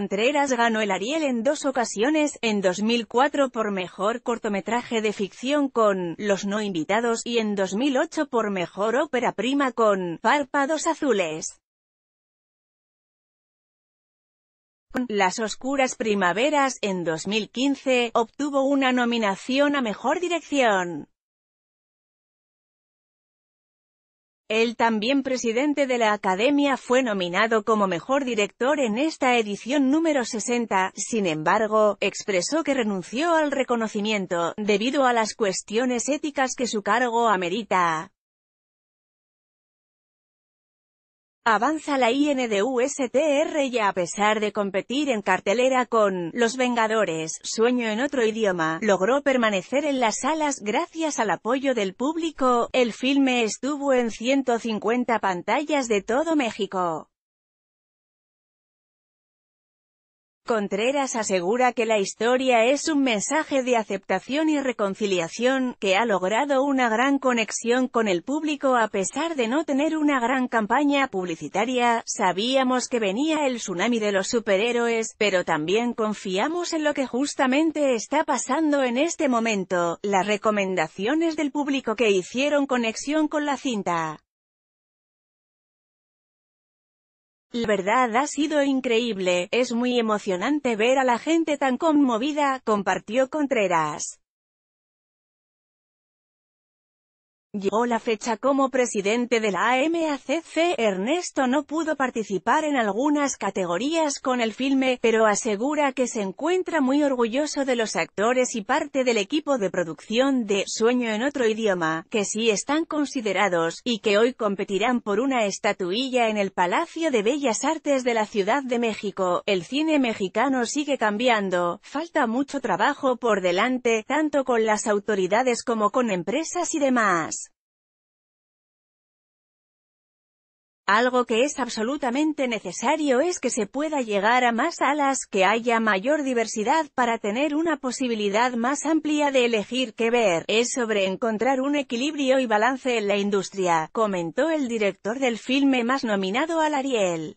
Contreras ganó el Ariel en dos ocasiones, en 2004 por Mejor Cortometraje de Ficción con Los No Invitados y en 2008 por Mejor Ópera Prima con Párpados Azules. Las Oscuras Primaveras, en 2015, obtuvo una nominación a Mejor Dirección. El también presidente de la Academia fue nominado como mejor director en esta edición número 60, sin embargo, expresó que renunció al reconocimiento, debido a las cuestiones éticas que su cargo amerita. Avanza la INDUSTR y a pesar de competir en cartelera con Los Vengadores, Sueño en otro idioma, logró permanecer en las salas gracias al apoyo del público. El filme estuvo en 150 pantallas de todo México. Contreras asegura que la historia es un mensaje de aceptación y reconciliación, que ha logrado una gran conexión con el público a pesar de no tener una gran campaña publicitaria, sabíamos que venía el tsunami de los superhéroes, pero también confiamos en lo que justamente está pasando en este momento, las recomendaciones del público que hicieron conexión con la cinta. La verdad ha sido increíble, es muy emocionante ver a la gente tan conmovida, compartió Contreras. Llegó la fecha como presidente de la AMACC, Ernesto no pudo participar en algunas categorías con el filme, pero asegura que se encuentra muy orgulloso de los actores y parte del equipo de producción de Sueño en otro idioma, que sí están considerados, y que hoy competirán por una estatuilla en el Palacio de Bellas Artes de la Ciudad de México. El cine mexicano sigue cambiando, falta mucho trabajo por delante, tanto con las autoridades como con empresas y demás. Algo que es absolutamente necesario es que se pueda llegar a más alas, que haya mayor diversidad para tener una posibilidad más amplia de elegir qué ver. Es sobre encontrar un equilibrio y balance en la industria, comentó el director del filme más nominado al Ariel.